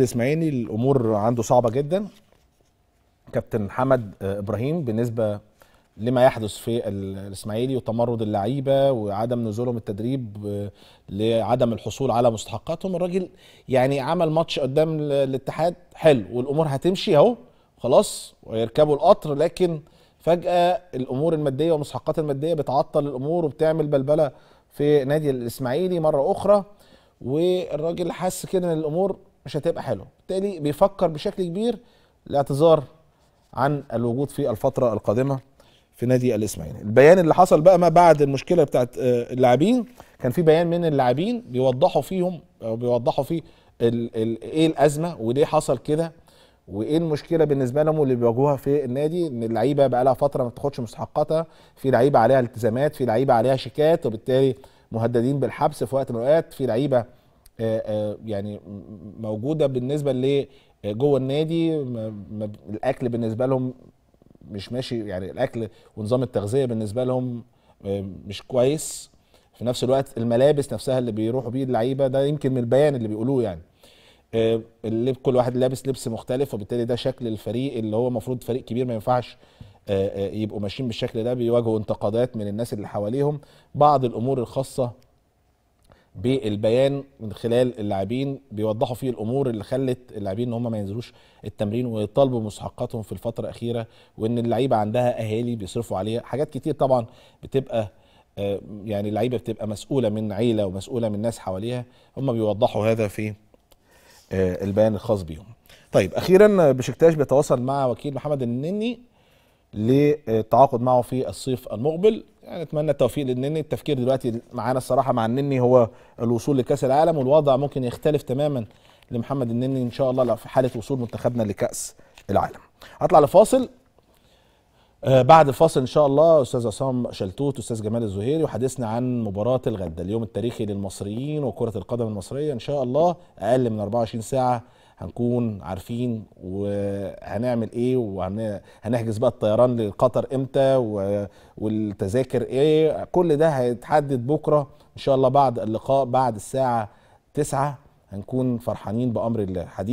الاسماعيلي الامور عنده صعبه جدا كابتن حمد آه، ابراهيم بالنسبه لما يحدث في الاسماعيلي وتمرد اللعيبه وعدم نزولهم التدريب آه، لعدم الحصول على مستحقاتهم الراجل يعني عمل ماتش قدام الاتحاد حلو والامور هتمشي اهو خلاص ويركبوا القطر لكن فجاه الامور الماديه والمستحقات الماديه بتعطل الامور وبتعمل بلبله في نادي الاسماعيلي مره اخرى والراجل حس كده ان الامور مش هتبقى حلوه بالتالي بيفكر بشكل كبير الاعتذار عن الوجود في الفتره القادمه في نادي الاسماعيلي البيان اللي حصل بقى ما بعد المشكله بتاعت آه، اللاعبين كان في بيان من اللاعبين بيوضحوا فيهم او آه، بيوضحوا فيه ايه الازمه وليه حصل كده وايه المشكله بالنسبه لهم واللي بيواجهوها في النادي ان اللعيبه بقى لها فتره ما بتاخدش مستحقاتها في لعيبه عليها التزامات في لعيبه عليها شيكات وبالتالي مهددين بالحبس في وقت من الاوقات في لعيبه آه، آه، يعني موجوده بالنسبه ل آه، جوه النادي الاكل بالنسبه لهم مش ماشي يعني الاكل ونظام التغذيه بالنسبه لهم مش كويس في نفس الوقت الملابس نفسها اللي بيروحوا بيه اللعيبه ده يمكن من البيان اللي بيقولوه يعني اللي كل واحد لابس لبس مختلف وبالتالي ده شكل الفريق اللي هو المفروض فريق كبير ما ينفعش يبقوا ماشيين بالشكل ده بيواجهوا انتقادات من الناس اللي حواليهم بعض الامور الخاصه بالبيان من خلال اللاعبين بيوضحوا فيه الامور اللي خلت اللاعبين ان هم ما ينزلوش التمرين ويطالبوا مستحقاتهم في الفتره الاخيره وان اللعيبه عندها اهالي بيصرفوا عليها حاجات كتير طبعا بتبقى آه، يعني اللعيبه بتبقى مسؤوله من عيله ومسؤوله من ناس حواليها هم بيوضحوا هذا في آه، البيان الخاص بيهم. طيب اخيرا بشكتاش بيتواصل مع وكيل محمد النني للتعاقد معه في الصيف المقبل يعني اتمنى التوفيق للنني التفكير دلوقتي معانا الصراحه مع النني هو الوصول لكاس العالم والوضع ممكن يختلف تماما لمحمد النني ان شاء الله لو في حاله وصول منتخبنا لكاس العالم هطلع لفاصل آه، بعد الفاصل ان شاء الله استاذ عصام شلتوت استاذ جمال الزهيري وحديثنا عن مباراه الغد اليوم التاريخي للمصريين وكره القدم المصريه ان شاء الله اقل من 24 ساعه هنكون عارفين وهنعمل ايه وهنحجز بقى الطيران لقطر امتى والتذاكر ايه كل ده هيتحدد بكره ان شاء الله بعد اللقاء بعد الساعه 9 هنكون فرحانين بامر الله